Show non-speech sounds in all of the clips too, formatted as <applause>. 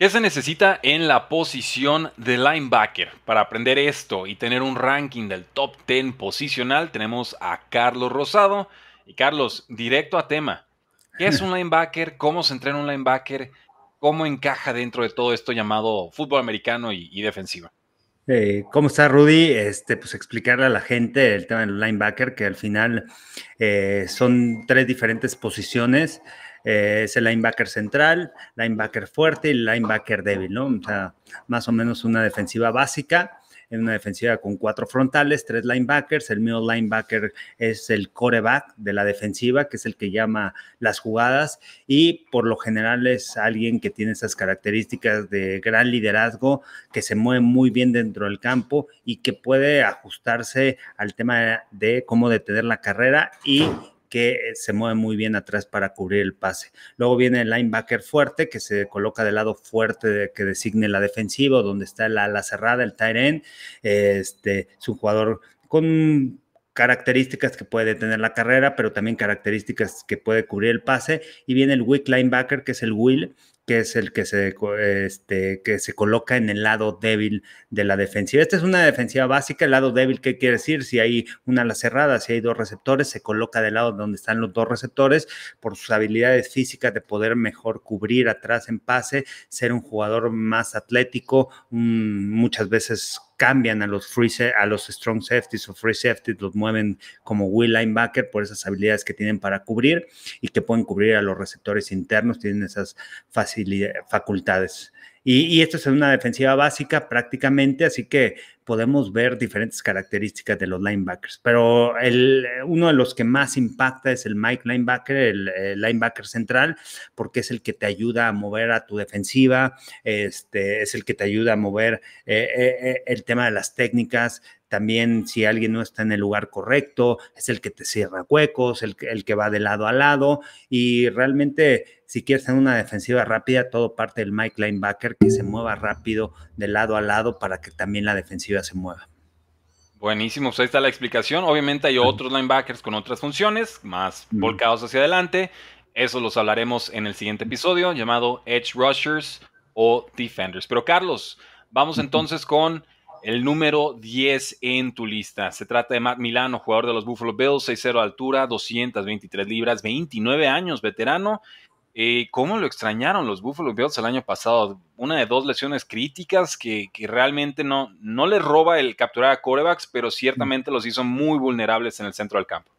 ¿Qué se necesita en la posición de linebacker? Para aprender esto y tener un ranking del top 10 posicional, tenemos a Carlos Rosado. Y Carlos, directo a tema. ¿Qué es un <laughs> linebacker? ¿Cómo se entrena un linebacker? ¿Cómo encaja dentro de todo esto llamado fútbol americano y, defensivo? defensiva? Eh, ¿Cómo está Rudy? Este, pues explicarle a la gente el tema del linebacker, que al final eh, son tres diferentes posiciones. Eh, es el linebacker central, linebacker fuerte y linebacker débil, ¿no? O sea, más o menos una defensiva básica en una defensiva con cuatro frontales, tres linebackers. El middle linebacker es el coreback de la defensiva, que es el que llama las jugadas y por lo general es alguien que tiene esas características de gran liderazgo, que se mueve muy bien dentro del campo y que puede ajustarse al tema de cómo detener la carrera y que se mueve muy bien atrás para cubrir el pase. Luego viene el linebacker fuerte, que se coloca del lado fuerte que designe la defensiva, donde está la, cerrada, el tight end, este, un jugador con características que puede tener la carrera, pero también características que puede cubrir el pase. Y viene el weak linebacker, que es el Will, que es el que se, este, que se coloca en el lado débil de la defensiva. Esta es una defensiva básica, el lado débil, ¿qué quiere decir? Si hay una ala cerrada, si hay dos receptores, se coloca del lado donde están los dos receptores por sus habilidades físicas de poder mejor cubrir atrás en pase, ser un jugador más atlético, muchas veces cambian a los free a los strong safeties o free safeties, los mueven como will linebacker por esas habilidades que tienen para cubrir y que pueden cubrir a los receptores internos, tienen esas facultades y, esto es una defensiva básica prácticamente, así que podemos ver diferentes características de los linebackers. Pero el, uno de los que más impacta es el Mike linebacker, el, eh, linebacker central, porque es el que te ayuda a mover a tu defensiva, este, es el que te ayuda a mover eh, eh, el tema de las técnicas, también si alguien no está en el lugar correcto, es el que te cierra huecos, el, el que va de lado a lado. Y realmente, si quieres tener una defensiva rápida, todo parte del Mike Linebacker que se mueva rápido de lado a lado para que también la defensiva se mueva. Buenísimo, pues ahí está la explicación. Obviamente hay otros linebackers con otras funciones, más volcados hacia adelante. Eso los hablaremos en el siguiente episodio llamado Edge Rushers o Defenders. Pero Carlos, vamos entonces con el número 10 en tu lista. Se trata de Matt Milano, jugador de los Buffalo Bills, 6-0 altura, 223 libras, 29 años, veterano. Eh, ¿Cómo lo extrañaron los Buffalo Bills el año pasado? Una de dos lesiones críticas que, realmente no, no les roba el capturar a corebacks, pero ciertamente los hizo muy vulnerables en el centro del campo.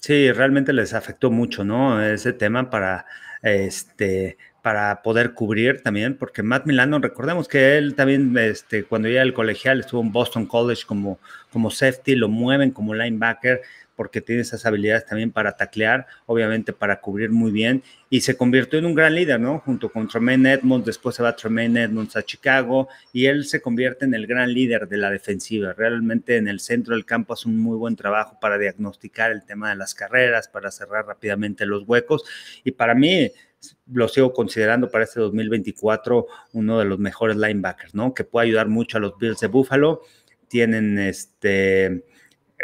Sí, realmente les afectó mucho, ¿no? Ese tema para este, para poder cubrir también, porque Matt Milano, recordemos que él también, este, cuando iba al colegial, estuvo en Boston College como, como safety, lo mueven como linebacker, porque tiene esas habilidades también para taclear, obviamente para cubrir muy bien, y se convirtió en un gran líder, ¿no? Junto con Tremaine Edmonds, después se va Tremaine Edmonds a Chicago, y él se convierte en el gran líder de la defensiva. Realmente en el centro del campo hace un muy buen trabajo para diagnosticar el tema de las carreras, para cerrar rápidamente los huecos, y para mí lo sigo considerando para este 2024 uno de los mejores linebackers, ¿no? Que puede ayudar mucho a los Bills de Buffalo. Tienen este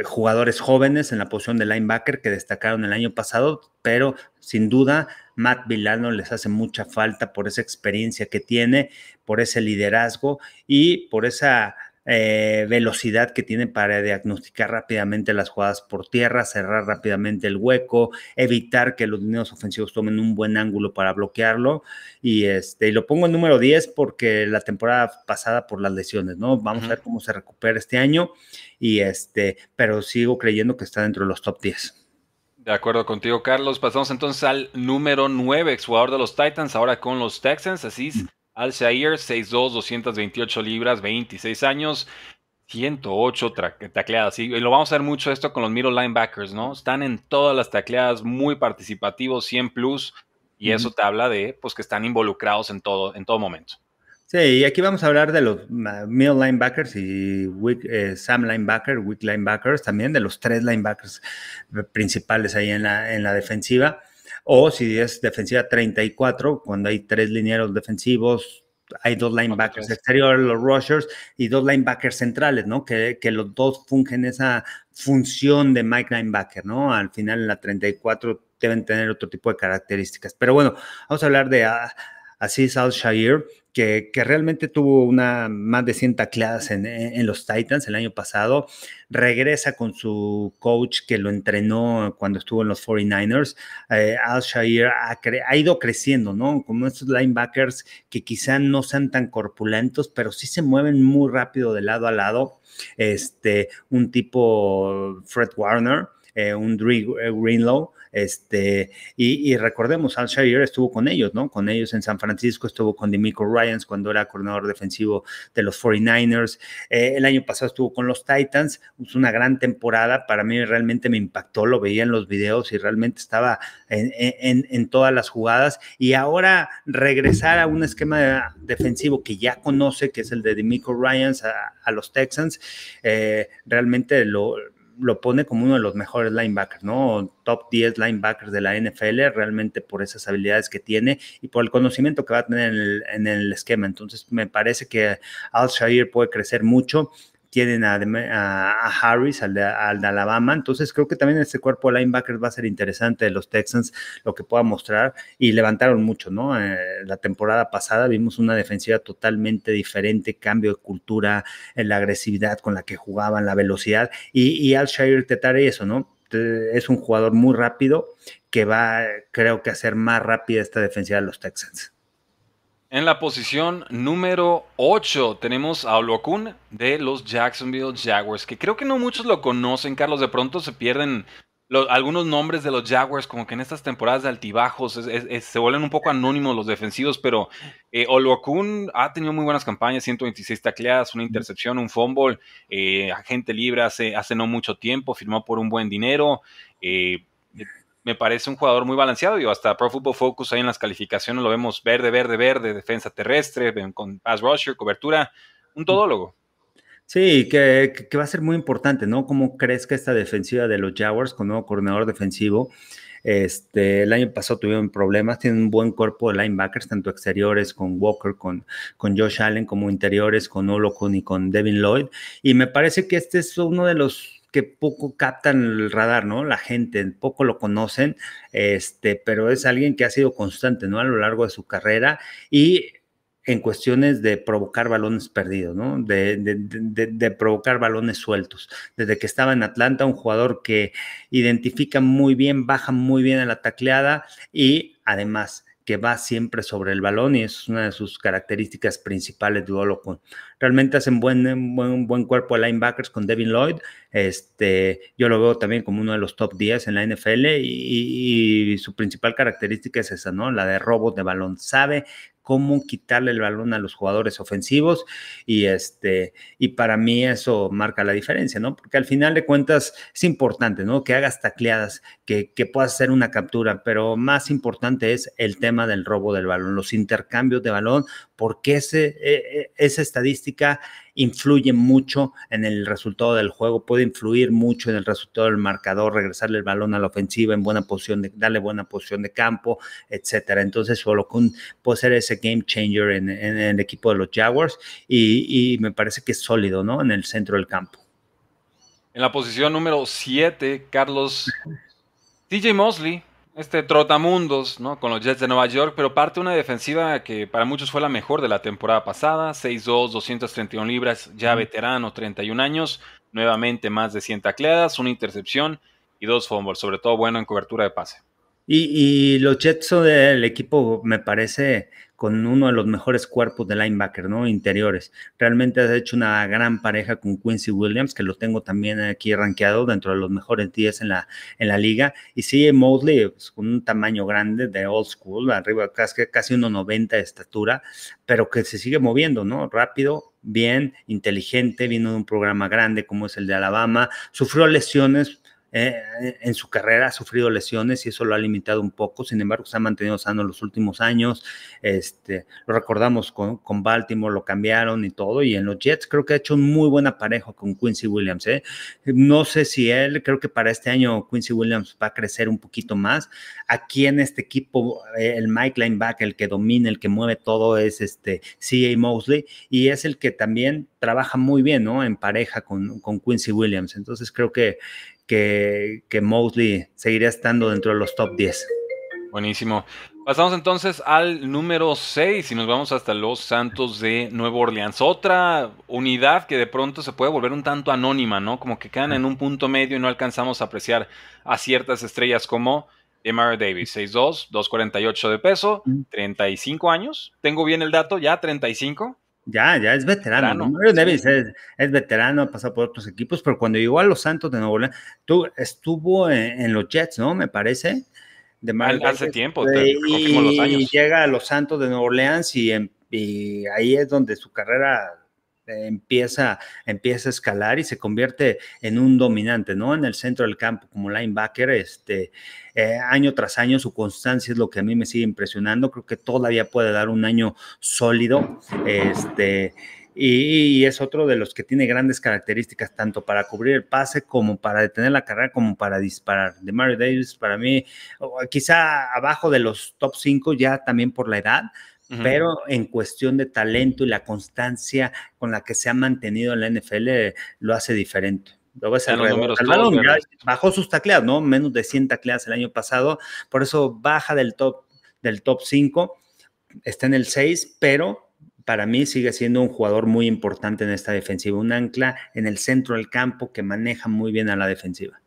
eh, jugadores jóvenes en la posición de linebacker que destacaron el año pasado, pero sin duda Matt Vilano les hace mucha falta por esa experiencia que tiene, por ese liderazgo y por esa eh, velocidad que tiene para diagnosticar rápidamente las jugadas por tierra, cerrar rápidamente el hueco, evitar que los dineros ofensivos tomen un buen ángulo para bloquearlo. Y, este, lo pongo en número 10 porque la temporada pasada por las lesiones, ¿no? Vamos a ver cómo se recupera este año, y este, pero sigo creyendo que está dentro de los top 10. De acuerdo contigo, Carlos. Pasamos entonces al número 9, exjugador de los Titans, ahora con los Texans. Así es. Mm. Al 6 6'2, 228 libras, 26 años, 108 tacleadas. Y lo vamos a ver mucho esto con los middle linebackers, ¿no? Están en todas las tacleadas, muy participativos, 100 plus, y eso te habla de pues, que están involucrados en todo, en todo momento. Sí, y aquí vamos a hablar de los middle linebackers y eh, some linebackers, Sam linebacker, weak linebackers, también de los tres linebackers principales ahí en la, en la defensiva o si es defensiva 34, cuando hay tres linieros defensivos, hay dos linebackers exteriores, los rushers, y dos linebackers centrales, ¿no? Que, que, los dos fungen esa función de Mike linebacker, ¿no? Al final en la 34 deben tener otro tipo de características. Pero bueno, vamos a hablar de así ah, Aziz al que, realmente tuvo una, más de 100 tacleadas en, los Titans el año pasado. Regresa con su coach que lo entrenó cuando estuvo en los 49ers. Eh, Al ha, ido creciendo, ¿no? Como estos linebackers que quizá no sean tan corpulentos, pero sí se mueven muy rápido de lado a lado. Este, un tipo Fred Warner, eh, un Drew eh, Greenlow este, y, recordemos, Al Shire estuvo con ellos, ¿no? Con ellos en San Francisco, estuvo con Demico Ryans cuando era coordinador defensivo de los 49ers. Eh, el año pasado estuvo con los Titans, pues, una gran temporada. Para mí realmente me impactó, lo veía en los videos y realmente estaba en, todas las jugadas. Y ahora regresar a un esquema defensivo que ya conoce, que es el de Demico Ryans a, los Texans, eh, realmente lo lo pone como uno de los mejores linebackers, ¿no? Top 10 linebackers de la NFL, realmente por esas habilidades que tiene y por el conocimiento que va a tener en el, esquema. Entonces, me parece que Al Shair puede crecer mucho tienen a, Harris, al de, Alabama. Entonces creo que también este cuerpo de linebackers va a ser interesante de los Texans, lo que pueda mostrar. Y levantaron mucho, ¿no? Eh, la temporada pasada vimos una defensiva totalmente diferente, cambio de cultura, en eh, la agresividad con la que jugaban, la velocidad. Y, y Al Shire Tetare, eso, ¿no? Es un jugador muy rápido que va, creo que, a hacer más rápida esta defensiva de los Texans. En la posición número 8 tenemos a Olokun de los Jacksonville Jaguars, que creo que no muchos lo conocen, Carlos. De pronto se pierden algunos nombres de los Jaguars, como que en estas temporadas de altibajos se vuelven un poco anónimos los defensivos, pero eh, ha tenido muy buenas campañas, 126 tacleadas, una intercepción, un fumble, eh, agente libre hace, hace no mucho tiempo, firmó por un buen dinero. Eh, me parece un jugador muy balanceado. y hasta Pro Football Focus ahí en las calificaciones lo vemos verde, verde, verde, defensa terrestre, con pass rusher, cobertura, un todólogo. Sí, que, va a ser muy importante, ¿no? Cómo crezca esta defensiva de los Jaguars con nuevo coordinador defensivo. Este, el año pasado tuvieron problemas, tienen un buen cuerpo de linebackers, tanto exteriores con Walker, con, con Josh Allen, como interiores con Olocon y con Devin Lloyd. Y me parece que este es uno de los que poco captan el radar, ¿no? La gente, poco lo conocen, este, pero es alguien que ha sido constante, ¿no? A lo largo de su carrera y en cuestiones de provocar balones perdidos, ¿no? De, de, provocar balones sueltos. Desde que estaba en Atlanta, un jugador que identifica muy bien, baja muy bien a la tacleada y además que va siempre sobre el balón y es una de sus características principales de Olocon. Realmente hacen em, buen, buen, cuerpo de linebackers con Devin Lloyd. Este, yo lo veo también como uno de los top 10 en la NFL y, su principal característica es esa, ¿no? La de robo de balón. Sabe cómo quitarle el balón a los jugadores ofensivos y este y para mí eso marca la diferencia, ¿no? Porque al final de cuentas es importante, ¿no? Que hagas tacleadas, que, que puedas hacer una captura, pero más importante es el tema del robo del balón, los intercambios de balón, porque ese, e, e, esa estadística influye mucho en el resultado del juego, puede influir mucho en el resultado del marcador, regresarle el balón a la ofensiva en buena posición, de, darle buena posición de campo, etcétera. Entonces, con puede ser ese game changer en, el equipo de los Jaguars y, y me parece que es sólido, ¿no? En el centro del campo. En la posición número 7, Carlos, <laughs> DJ Mosley, este trotamundos ¿no? con los Jets de Nueva York, pero parte una defensiva que para muchos fue la mejor de la temporada pasada, 6-2, 231 libras, ya veterano, 31 años, nuevamente más de 100 tacleadas, una intercepción y dos fumbles, sobre todo bueno en cobertura de pase. Y, los Jets del equipo, me parece, con uno de los mejores cuerpos de linebacker, ¿no? Interiores. Realmente has hecho una gran pareja con Quincy Williams, que lo tengo también aquí rankeado dentro de los mejores 10 en la, en la liga. Y sigue Mosley, pues, con un tamaño grande de old school, arriba casi, casi 1,90 de estatura, pero que se sigue moviendo, ¿no? Rápido, bien, inteligente, vino de un programa grande como es el de Alabama, sufrió lesiones eh, eh, en su carrera ha sufrido lesiones y eso lo ha limitado un poco, sin embargo se ha mantenido sano en los últimos años, este, lo recordamos con, Baltimore, lo cambiaron y todo, y en los Jets creo que ha hecho un muy buen aparejo con Quincy Williams, ¿eh? no sé si él, creo que para este año Quincy Williams va a crecer un poquito más, aquí en este equipo el Mike Linebacker, el que domina, el que mueve todo es este CA Mosley y es el que también trabaja muy bien, ¿no? En pareja con Quincy Williams, entonces creo que que, que Mosley seguirá estando dentro de los top 10. Buenísimo. Pasamos entonces al número 6 y nos vamos hasta los Santos de Nueva Orleans. Otra unidad que de pronto se puede volver un tanto anónima, ¿no? Como que quedan en un punto medio y no alcanzamos a apreciar a ciertas estrellas como Emara Davis, 6'2, 248 de peso, 35 mm. años. Tengo bien el dato, ya 35. Ya, ya es veterano. ¿no? Mario Davis es, veterano, ha pasado por otros equipos, pero cuando llegó a los Santos de Nuevo Orleans, tú estuvo en, los Jets, ¿no? Me parece. De mal hace tiempo, y, llega a los Santos de Nueva Orleans y ahí es donde su carrera este, empieza, empieza a escalar y se convierte en un dominante, ¿no? En el centro del campo como linebacker, este, eh, año tras año su constancia es lo que a mí me sigue impresionando, creo que todavía puede dar un año sólido, este, y, y, es otro de los que tiene grandes características, tanto para cubrir el pase como para detener la carrera, como para disparar. De Mario Davis, para mí, quizá abajo de los top 5 ya también por la edad, pero en cuestión de talento y la constancia con la que se ha mantenido en la NFL eh, lo hace diferente. Lo ves bajó sus tacleas, ¿no? Menos de 100 tacleas el año pasado, por eso baja del top del top 5, está en el 6, pero para mí sigue siendo un jugador muy importante en esta defensiva, un ancla en el centro del campo que maneja muy bien a la defensiva.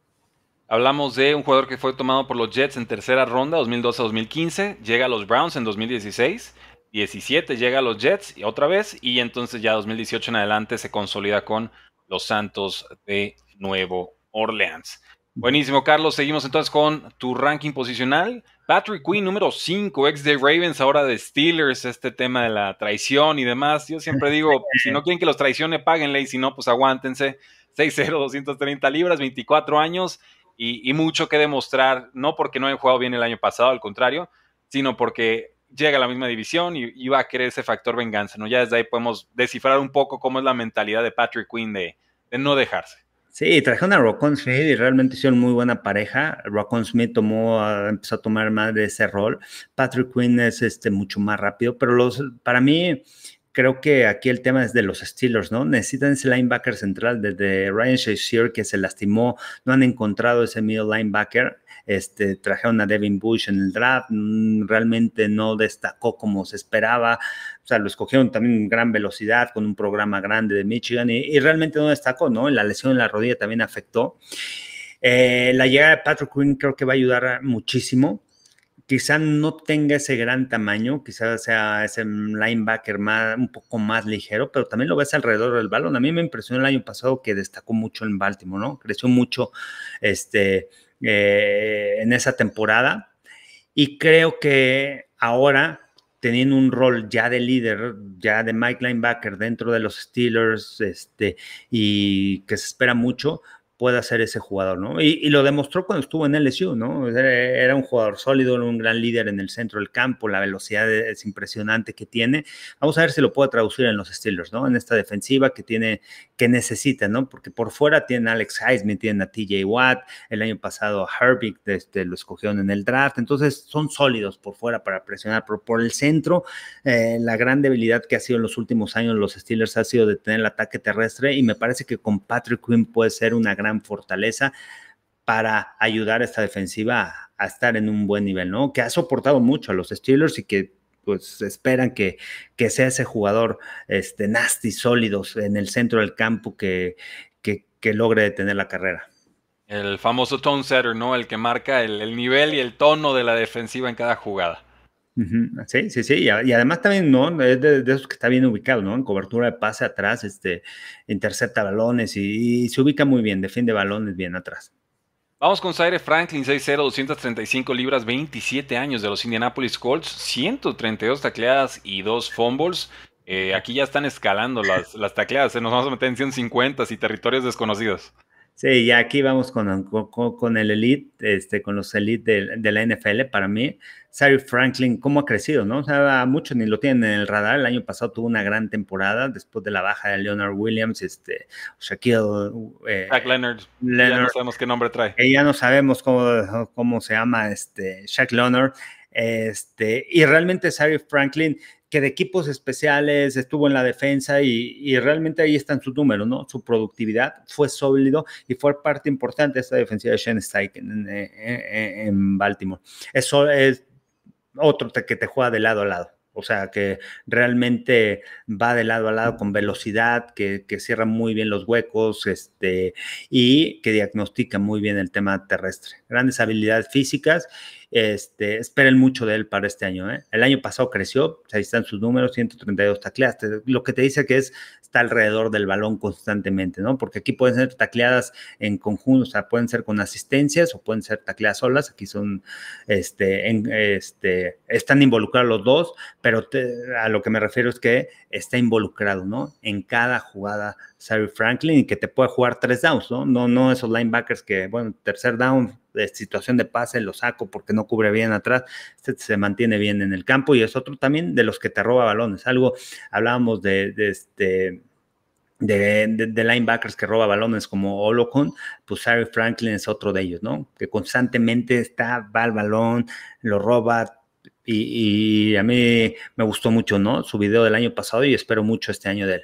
Hablamos de un jugador que fue tomado por los Jets en tercera ronda, 2012-2015, llega a los Browns en 2016, 17 llega a los Jets otra vez y entonces ya 2018 en adelante se consolida con los Santos de Nuevo Orleans. Buenísimo, Carlos. Seguimos entonces con tu ranking posicional. Patrick Queen, número 5, ex de Ravens, ahora de Steelers. Este tema de la traición y demás. Yo siempre digo, <laughs> si no quieren que los traicione, páguenle y si no, pues aguántense. 6-0, 230 libras, 24 años y, y mucho que demostrar. No porque no hayan jugado bien el año pasado, al contrario, sino porque llega a la misma división y, va a querer ese factor venganza, ¿no? Ya desde ahí podemos descifrar un poco cómo es la mentalidad de Patrick Quinn de, no dejarse. Sí, trajeron a Rocco Smith y realmente hicieron muy buena pareja. Rocco Smith tomó, ah, empezó a tomar más de ese rol. Patrick Quinn es este, mucho más rápido, pero los, para mí creo que aquí el tema es de los Steelers, ¿no? Necesitan ese linebacker central desde Ryan Shazier que se lastimó, no han encontrado ese middle linebacker. Este, trajeron a Devin Bush en el draft, mm, realmente no destacó como se esperaba, o sea, lo escogieron también en gran velocidad con un programa grande de Michigan y, realmente no destacó, ¿no? La lesión en la rodilla también afectó. Eh, la llegada de Patrick Quinn creo que va a ayudar muchísimo. Quizá no tenga ese gran tamaño, quizás sea ese linebacker más, un poco más ligero, pero también lo ves alrededor del balón. A mí me impresionó el año pasado que destacó mucho en Baltimore, ¿no? Creció mucho, este, eh, en esa temporada. Y creo que ahora, teniendo un rol ya de líder, ya de Mike Linebacker dentro de los Steelers, este, y que se espera mucho, puede ser ese jugador, ¿no? Y, lo demostró cuando estuvo en LSU, ¿no? Era, un jugador sólido, un gran líder en el centro del campo, la velocidad e, es impresionante que tiene. Vamos a ver si lo puede traducir en los Steelers, ¿no? En esta defensiva que tiene, que necesita, ¿no? Porque por fuera tienen a Alex Heisman, tienen a TJ Watt, el año pasado a Herbig, este, lo escogieron en el draft, entonces son sólidos por fuera para presionar, pero por el centro, eh, la gran debilidad que ha sido en los últimos años los Steelers ha sido de tener el ataque terrestre y me parece que con Patrick Quinn puede ser una gran gran fortaleza para ayudar a esta defensiva a, estar en un buen nivel, ¿no? Que ha soportado mucho a los Steelers y que pues esperan que, que sea ese jugador este, nasty, sólidos en el centro del campo que, que, logre detener la carrera. El famoso tone setter, ¿no? El que marca el nivel y el tono de la defensiva en cada jugada. Sí, sí, sí. Y, además también, ¿no? Es de, esos que está bien ubicado, ¿no? En cobertura de pase atrás, este, intercepta balones y, se ubica muy bien, defiende balones bien atrás. Vamos con Zaire Franklin, 6-0, 235 libras, 27 años de los Indianapolis Colts, 132 tacleadas y 2 fumbles. Eh, aquí ya están escalando las, tacleadas, se ¿eh? nos vamos a meter en 150 y territorios desconocidos. Sí, ya aquí vamos con, con, el elite, este, con los elite de, la NFL. Para mí, Sari Franklin, cómo ha crecido, ¿no? O sea, mucho ni lo tienen en el radar. El año pasado tuvo una gran temporada después de la baja de Leonard Williams, este, Shaquille. Jack eh, Leonard. Ya no sabemos qué nombre trae. ya no sabemos cómo, cómo se llama este, Shaq Leonard. Este, y realmente Sari Franklin, que de equipos especiales estuvo en la defensa y, realmente ahí en su número, ¿no? Su productividad fue sólido y fue parte importante de esta defensiva de Shane Steichen en, Baltimore. Eso es otro que te juega de lado a lado. O sea, que realmente va de lado a lado con velocidad, que, que cierra muy bien los huecos este, y que diagnostica muy bien el tema terrestre. Grandes habilidades físicas este, esperen mucho de él para este año. ¿eh? El año pasado creció, ahí están sus números, 132 tacleadas. Lo que te dice que es está alrededor del balón constantemente, ¿no? Porque aquí pueden ser tacleadas en conjunto, o sea, pueden ser con asistencias o pueden ser tacleadas solas. Aquí son, este, este, están involucrados los dos, pero a lo que me refiero es que está involucrado, ¿no? En cada jugada Sarah Franklin y que te puede jugar tres downs, ¿no? No, no esos linebackers que, bueno, tercer down, de eh, situación de pase, lo saco porque no cubre bien atrás, este se mantiene bien en el campo y es otro también de los que te roba balones. Algo hablábamos de, este. De, linebackers que roba balones como Olocon, pues Harry Franklin es otro de ellos, ¿no? Que constantemente está, va al balón, lo roba, y, y, a mí me gustó mucho, ¿no? Su video del año pasado y espero mucho este año de él.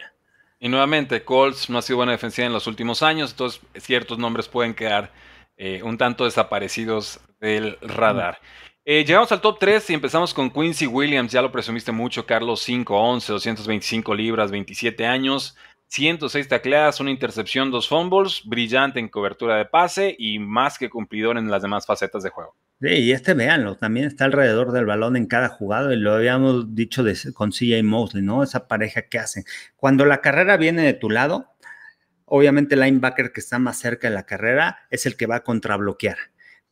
Y nuevamente, Colts no ha sido buena defensiva en los últimos años, entonces ciertos nombres pueden quedar eh, un tanto desaparecidos del radar. Eh, llegamos al top 3 y empezamos con Quincy Williams, ya lo presumiste mucho, Carlos 11 225 libras, 27 años, 106 tacleadas, una intercepción, dos fumbles, brillante en cobertura de pase y más que cumplidor en las demás facetas de juego y este, véanlo, también está alrededor del balón en cada jugado y lo habíamos dicho de, con CJ Mosley, ¿no? Esa pareja que hacen. Cuando la carrera viene de tu lado, obviamente el linebacker que está más cerca de la carrera es el que va a contrabloquear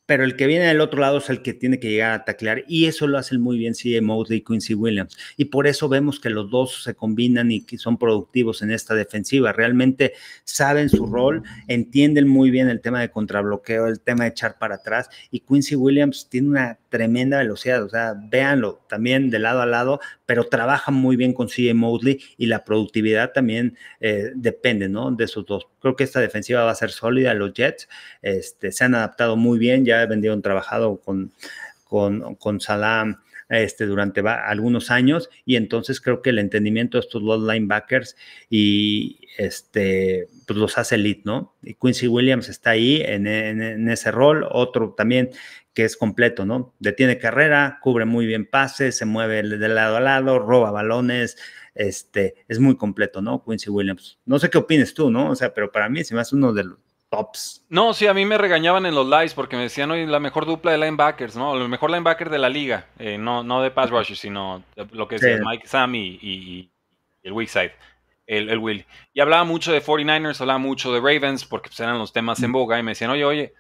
pero el que viene del otro lado es el que tiene que llegar a taclear y eso lo hacen muy bien CJ Mosley y Quincy Williams. Y por eso vemos que los dos se combinan y que son productivos en esta defensiva. Realmente saben su rol, entienden muy bien el tema de contrabloqueo, el tema de echar para atrás y Quincy Williams tiene una tremenda velocidad, o sea, véanlo también de lado a lado, pero trabajan muy bien con CJ Mosley y la productividad también eh, depende, ¿no? De esos dos Creo que esta defensiva va a ser sólida. Los Jets este, se han adaptado muy bien, ya vendieron trabajado con, con, con este, durante algunos años y entonces creo que el entendimiento de estos dos linebackers y este, pues los hace elite, ¿no? Y Quincy Williams está ahí en, en, ese rol, otro también que es completo, ¿no? Detiene carrera, cubre muy bien pases, se mueve de lado a lado, roba balones, este, es muy completo, ¿no? Quincy Williams. No sé qué opines tú, ¿no? O sea, pero para mí es me uno de los tops. No, sí, a mí me regañaban en los lives porque me decían, oye, la mejor dupla de linebackers, ¿no? El mejor linebacker de la liga, eh, no, no de pass rushers, sino lo que es Mike Sam y, el weak side. El, el Will. Y hablaba mucho de 49ers, hablaba mucho de Ravens, porque pues, eran los temas en boga, y me decían, oye, oye,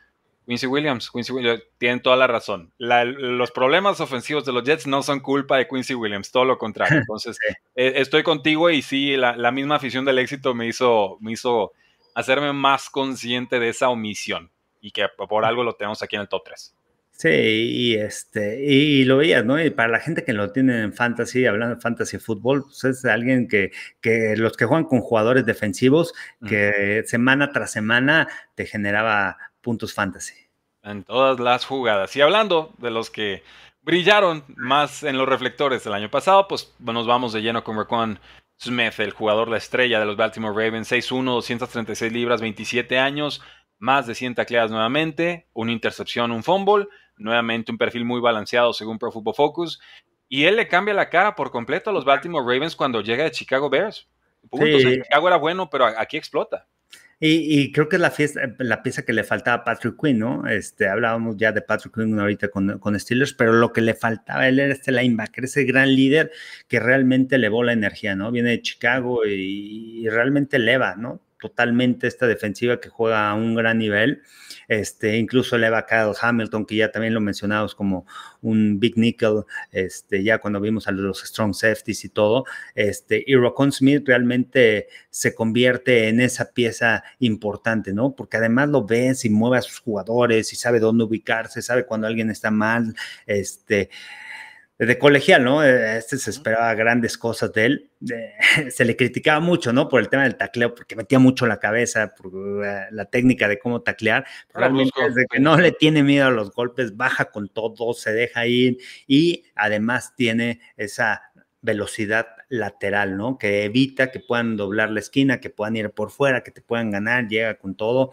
Quincy Williams, Quincy Williams, tienen toda la razón. los problemas ofensivos de los Jets no son culpa de Quincy Williams, todo lo contrario. <laughs> Entonces, e, estoy contigo y sí, la, misma afición del éxito me hizo, me hizo hacerme más consciente de esa omisión y que por algo lo tenemos aquí en el top 3. Sí, y este, y lo veías, ¿no? Y para la gente que lo tiene en fantasy, hablando de fantasy fútbol, pues, es alguien que, que los que juegan con jugadores defensivos, que semana tras semana te generaba puntos fantasy. En todas las jugadas. Y hablando de los que brillaron más en los reflectores el año pasado, pues nos vamos de lleno con Raquan Smith, el jugador la estrella de los Baltimore Ravens, 6'1, 236 libras, 27 años, más de 100 tacleadas nuevamente, una intercepción, un fumble, nuevamente un perfil muy balanceado según Pro Football Focus, y él le cambia la cara por completo a los Baltimore Ravens cuando llega de Chicago Bears. Chicago era bueno, pero aquí explota. Y, creo que es eh, la, pieza que le faltaba a Patrick Quinn, ¿no? Este, hablábamos ya de Patrick Quinn ahorita con, con Steelers, pero lo que le faltaba a él era este linebacker, ese gran líder que realmente elevó la energía, ¿no? Viene de Chicago y, y realmente eleva, ¿no? totalmente esta defensiva que juega a un gran nivel. Este, incluso le va a Hamilton, que ya también lo mencionamos como un big nickel, este, ya cuando vimos a los strong safeties y todo. Este, y Rocon Smith realmente se convierte en esa pieza importante, ¿no? Porque además lo ves y mueve a sus jugadores y sabe dónde ubicarse, sabe cuando alguien está mal, este desde colegial, ¿no? Eh, este se esperaba grandes cosas de él. <laughs> se le criticaba mucho, ¿no? Por el tema del tacleo, porque metía mucho la cabeza, por eh, la, técnica de cómo taclear. Realmente desde que no le tiene miedo a los golpes, baja con todo, se deja ir y además tiene esa velocidad lateral, ¿no? Que evita que puedan doblar la esquina, que puedan ir por fuera, que te puedan ganar, llega con todo.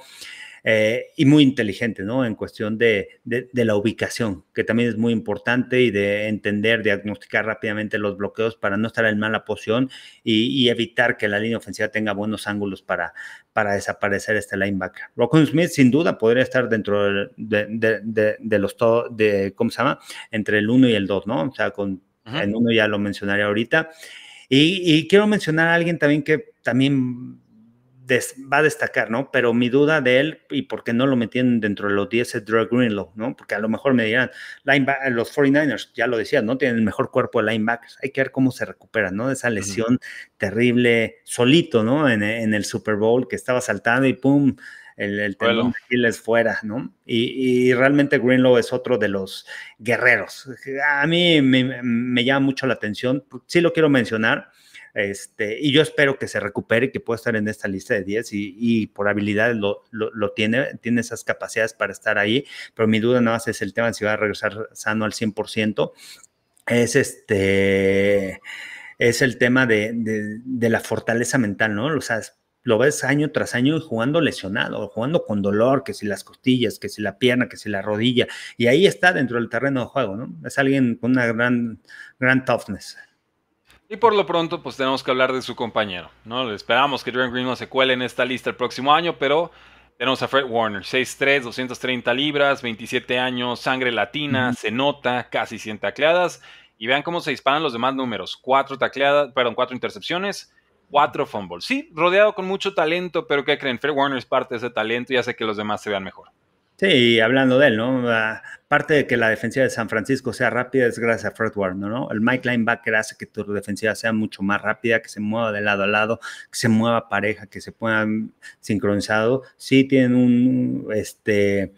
Eh, y muy inteligente, ¿no? En cuestión de, de, la ubicación, que también es muy importante y de entender, diagnosticar rápidamente los bloqueos para no estar en mala posición y, evitar que la línea ofensiva tenga buenos ángulos para, para desaparecer este linebacker. Rockon Smith sin duda podría estar dentro de, los, todos de, ¿cómo se llama? Entre el 1 y el 2, ¿no? O sea, con en uno ya lo mencionaré ahorita. Y, quiero mencionar a alguien también que también va a destacar, ¿no? Pero mi duda de él y por qué no lo metieron dentro de los 10 es Drew Greenlow, ¿no? Porque a lo mejor me dirán, los 49ers, ya lo decía, ¿no? Tienen el mejor cuerpo de linebackers. Hay que ver cómo se recupera, ¿no? De esa lesión terrible, solito, ¿no? En, en el Super Bowl que estaba saltando y pum, el, el tendón de fuera, ¿no? Y, realmente Greenlow es otro de los guerreros. A mí me, llama mucho la atención, sí lo quiero mencionar, este, y yo espero que se recupere, y que pueda estar en esta lista de 10 y, por habilidades lo, tiene, tiene esas capacidades para estar ahí, pero mi duda nada más es el tema de si va a regresar sano al 100%. Es este es el tema de, de, la fortaleza mental, ¿no? O sea, lo ves año tras año jugando lesionado, jugando con dolor, que si las costillas, que si la pierna, que si la rodilla, y ahí está dentro del terreno de juego, ¿no? Es alguien con una gran, gran toughness. Y por lo pronto, pues tenemos que hablar de su compañero, ¿no? Esperamos que Drew Green no se cuele en esta lista el próximo año, pero tenemos a Fred Warner, 6'3, 230 libras, 27 años, sangre latina, se nota, casi 100 tacleadas, y vean cómo se disparan los demás números, 4 tacleadas, perdón, 4 intercepciones, cuatro fumbles. Sí, rodeado con mucho talento, pero ¿qué creen? Fred Warner es parte de ese talento y hace que los demás se vean mejor. Sí, hablando de él, ¿no? Ah, parte de que la defensiva de San Francisco sea rápida es gracias a Fred Warner, ¿no? El Mike Linebacker hace que tu defensiva sea mucho más rápida, que se mueva de lado a lado, que se mueva pareja, que se puedan mm, sincronizado. Sí, tienen un, este,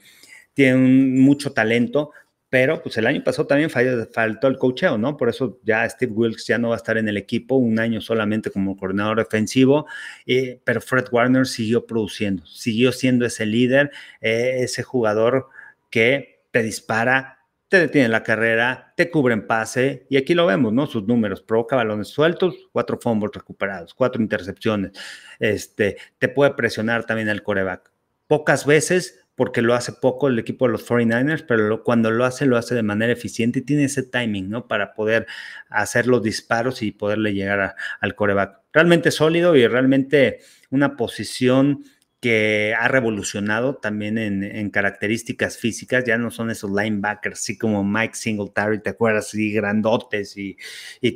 tienen mucho talento, pero pues el año pasado también faltó el cocheo, ¿no? Por eso ya Steve Wilkes ya no va a estar en el equipo un año solamente como coordinador defensivo, eh, pero Fred Warner siguió produciendo, siguió siendo ese líder, eh, ese jugador que te dispara, te detiene la carrera, te cubre en pase, y aquí lo vemos, ¿no? Sus números, provoca balones sueltos, cuatro fumbles recuperados, cuatro intercepciones, este, te puede presionar también el coreback. Pocas veces porque lo hace poco el equipo de los 49ers, pero cuando lo hace, lo hace de manera eficiente y tiene ese timing, ¿no? Para poder hacer los disparos y poderle llegar al coreback. Realmente sólido y realmente una posición que ha revolucionado también en, características físicas, ya no son esos linebackers, así como Mike Singletary, ¿te acuerdas? Y grandotes y,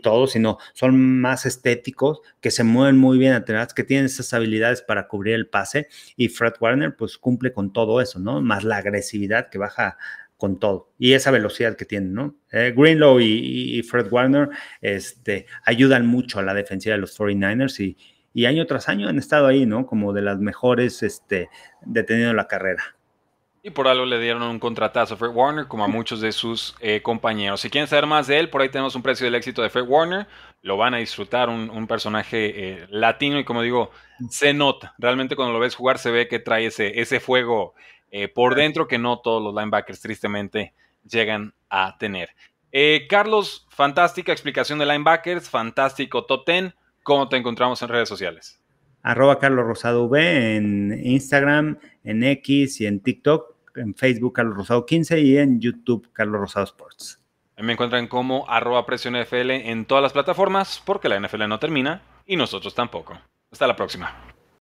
todo, sino son más estéticos, que se mueven muy bien atrás, que tienen esas habilidades para cubrir el pase y Fred Warner pues cumple con todo eso, ¿no? Más la agresividad que baja con todo y esa velocidad que tienen, ¿no? Eh, Greenlow y, Fred Warner este, ayudan mucho a la defensiva de los 49ers y, y año tras año han estado ahí, ¿no? Como de las mejores este, deteniendo la carrera. Y por algo le dieron un contratazo a Fred Warner, como a muchos de sus eh, compañeros. Si quieren saber más de él, por ahí tenemos un precio del éxito de Fred Warner. Lo van a disfrutar, un, personaje eh, latino y como digo, mm. se nota. Realmente cuando lo ves jugar se ve que trae ese, ese fuego eh, por dentro que no todos los linebackers tristemente llegan a tener. Carlos, fantástica explicación de linebackers, fantástico top ¿cómo te encontramos en redes sociales? Arroba Carlos Rosado V en Instagram, en X y en TikTok, en Facebook Carlos Rosado 15 y en YouTube Carlos Rosado Sports. Me encuentran como arroba NFL en todas las plataformas porque la NFL no termina y nosotros tampoco. Hasta la próxima.